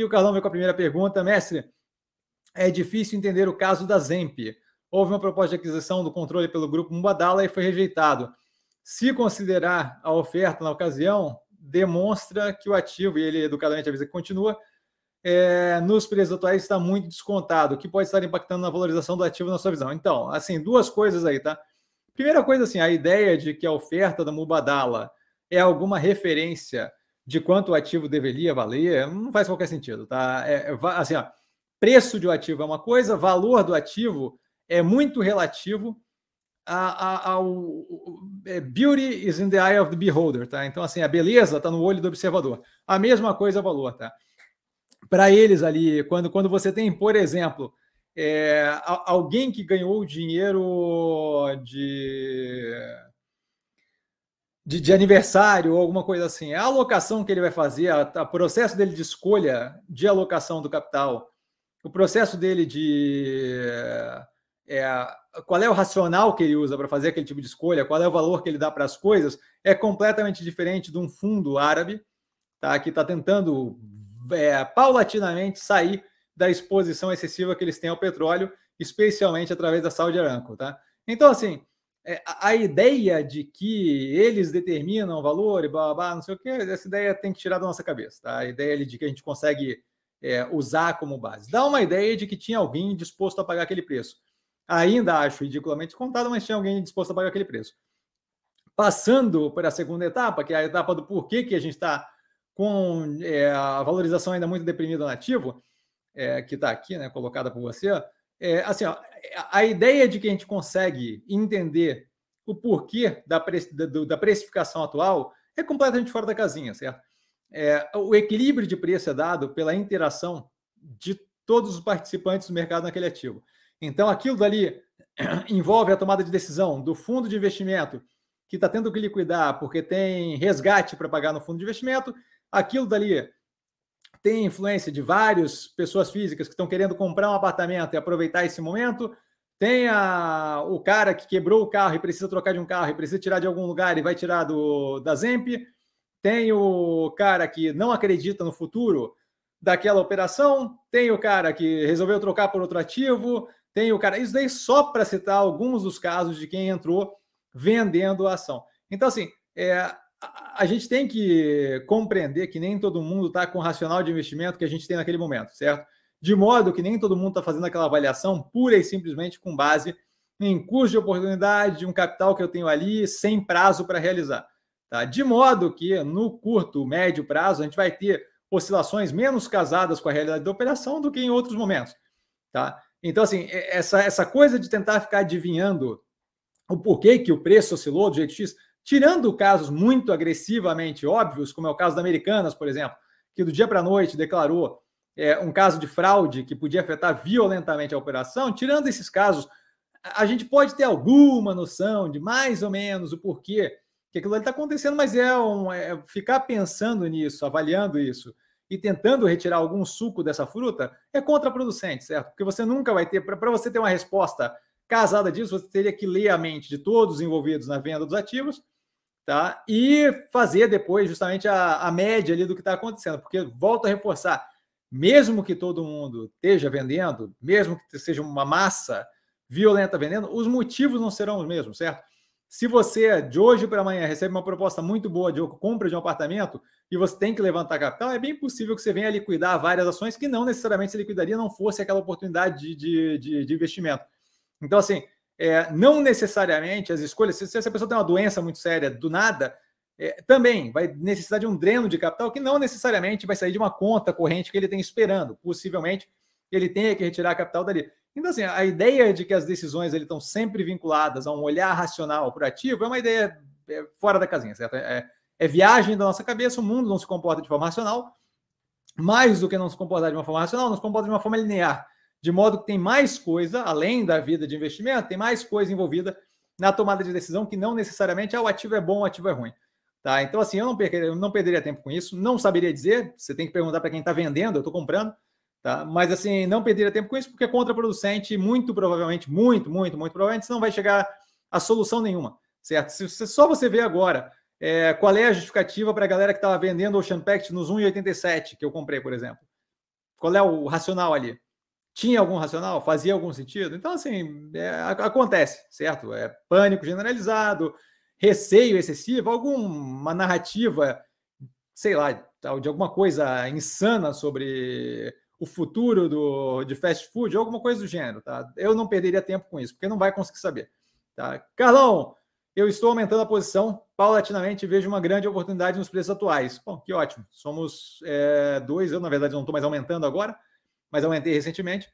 E o Carlão vem com a primeira pergunta. Mestre, é difícil entender o caso da Zemp. Houve uma proposta de aquisição do controle pelo grupo Mubadala e foi rejeitado. Se considerar a oferta na ocasião, demonstra que o ativo, e ele educadamente avisa que continua, é, nos preços atuais está muito descontado, o que pode estar impactando na valorização do ativo na sua visão. Então, assim, duas coisas aí, tá? Primeira coisa, assim, a ideia de que a oferta da Mubadala é alguma referência de quanto o ativo deveria valer, não faz qualquer sentido, tá? É, é assim, ó, preço de um ativo é uma coisa, valor do ativo é muito relativo a, a, ao é, beauty is in the eye of the beholder, tá? Então assim, a beleza está no olho do observador. A mesma coisa é valor, tá? Para eles ali, quando quando você tem, por exemplo, é, alguém que ganhou dinheiro de de, de, aniversário ou alguma coisa assim. É a alocação que ele vai fazer, o processo dele de escolha de alocação do capital, o processo dele de. É, é qual é o racional que ele usa para fazer aquele tipo de escolha, qual é o valor que ele dá para as coisas, é completamente diferente de um fundo árabe tá, que está tentando é, paulatinamente sair da exposição excessiva que eles têm ao petróleo, especialmente através da Saudi Aramco. Tá? Então, assim, é, a ideia de que eles determinam o valor e blá, blá, blá não sei o que, essa ideia tem que tirar da nossa cabeça. Tá? A ideia de que a gente consegue é, usar como base. Dá uma ideia de que tinha alguém disposto a pagar aquele preço. Ainda acho ridiculamente contado, mas tinha alguém disposto a pagar aquele preço. Passando para a segunda etapa, que é a etapa do porquê que a gente está com é, a valorização ainda muito deprimida no ativo, é, que está aqui, né, colocada por você, é, assim, ó, a ideia de que a gente consegue entender o porquê da, pre, da, da precificação atual é completamente fora da casinha, certo? É, o equilíbrio de preço é dado pela interação de todos os participantes do mercado naquele ativo. Então, aquilo dali envolve a tomada de decisão do fundo de investimento que está tendo que liquidar porque tem resgate para pagar no fundo de investimento, aquilo dali tem influência de várias pessoas físicas que estão querendo comprar um apartamento e aproveitar esse momento. Tem a, o cara que quebrou o carro e precisa trocar de um carro e precisa tirar de algum lugar e vai tirar do, da Zemp. Tem o cara que não acredita no futuro daquela operação. Tem o cara que resolveu trocar por outro ativo. Tem o cara. Isso daí só para citar alguns dos casos de quem entrou vendendo a ação. Então, assim, é, a gente tem que compreender que nem todo mundo está com o racional de investimento que a gente tem naquele momento, certo? De modo que nem todo mundo está fazendo aquela avaliação pura e simplesmente com base em custo de oportunidade, de um capital que eu tenho ali, sem prazo para realizar. Tá? De modo que no curto, médio prazo, a gente vai ter oscilações menos casadas com a realidade da operação do que em outros momentos. Tá? Então, assim, essa, essa coisa de tentar ficar adivinhando o porquê que o preço oscilou do jeito X Tirando casos muito agressivamente óbvios, como é o caso da Americanas, por exemplo, que do dia para a noite declarou é, um caso de fraude que podia afetar violentamente a operação, tirando esses casos, a gente pode ter alguma noção de mais ou menos o porquê que aquilo está acontecendo, mas é, um, é ficar pensando nisso, avaliando isso e tentando retirar algum suco dessa fruta é contraproducente, certo? Porque você nunca vai ter, para você ter uma resposta Casada disso, você teria que ler a mente de todos os envolvidos na venda dos ativos, tá? E fazer depois justamente a, a média ali do que está acontecendo, porque volto a reforçar, mesmo que todo mundo esteja vendendo, mesmo que seja uma massa violenta vendendo, os motivos não serão os mesmos, certo? Se você de hoje para amanhã recebe uma proposta muito boa de compra de um apartamento e você tem que levantar capital, é bem possível que você venha liquidar várias ações que não necessariamente se liquidaria não fosse aquela oportunidade de, de, de investimento. Então, assim, é, não necessariamente as escolhas, se, se pessoa tem uma doença muito séria do nada, é, também vai necessitar de um dreno de capital que não necessariamente vai sair de uma conta corrente que ele tem esperando. Possivelmente ele tenha que retirar capital dali. Então, assim, a ideia de que as decisões ele estão sempre vinculadas a um olhar racional para o ativo é uma ideia é, fora da casinha, certo? É, é viagem da nossa cabeça, o mundo não se comporta de forma racional, mais do que não se comportar de uma forma racional, não se comporta de uma forma linear de modo que tem mais coisa, além da vida de investimento, tem mais coisa envolvida na tomada de decisão que não necessariamente ah, o ativo é bom, o ativo é ruim. Tá? Então, assim, eu não, perca, eu não perderia tempo com isso, não saberia dizer, você tem que perguntar para quem está vendendo, eu estou comprando, tá? mas assim, não perderia tempo com isso porque é contraproducente, muito provavelmente, muito, muito, muito provavelmente, você não vai chegar a solução nenhuma, certo? Se, se só você vê agora é, qual é a justificativa para a galera que estava vendendo Ocean Pact nos 1,87 que eu comprei, por exemplo. Qual é o racional ali? tinha algum racional? Fazia algum sentido? Então, assim, é, acontece, certo? É pânico generalizado, receio excessivo, alguma narrativa, sei lá, de alguma coisa insana sobre o futuro do, de fast food, alguma coisa do gênero, tá? Eu não perderia tempo com isso, porque não vai conseguir saber, tá? Carlão, eu estou aumentando a posição paulatinamente vejo uma grande oportunidade nos preços atuais. Bom, que ótimo. Somos é, dois, eu na verdade não estou mais aumentando agora, mas aumentei recentemente.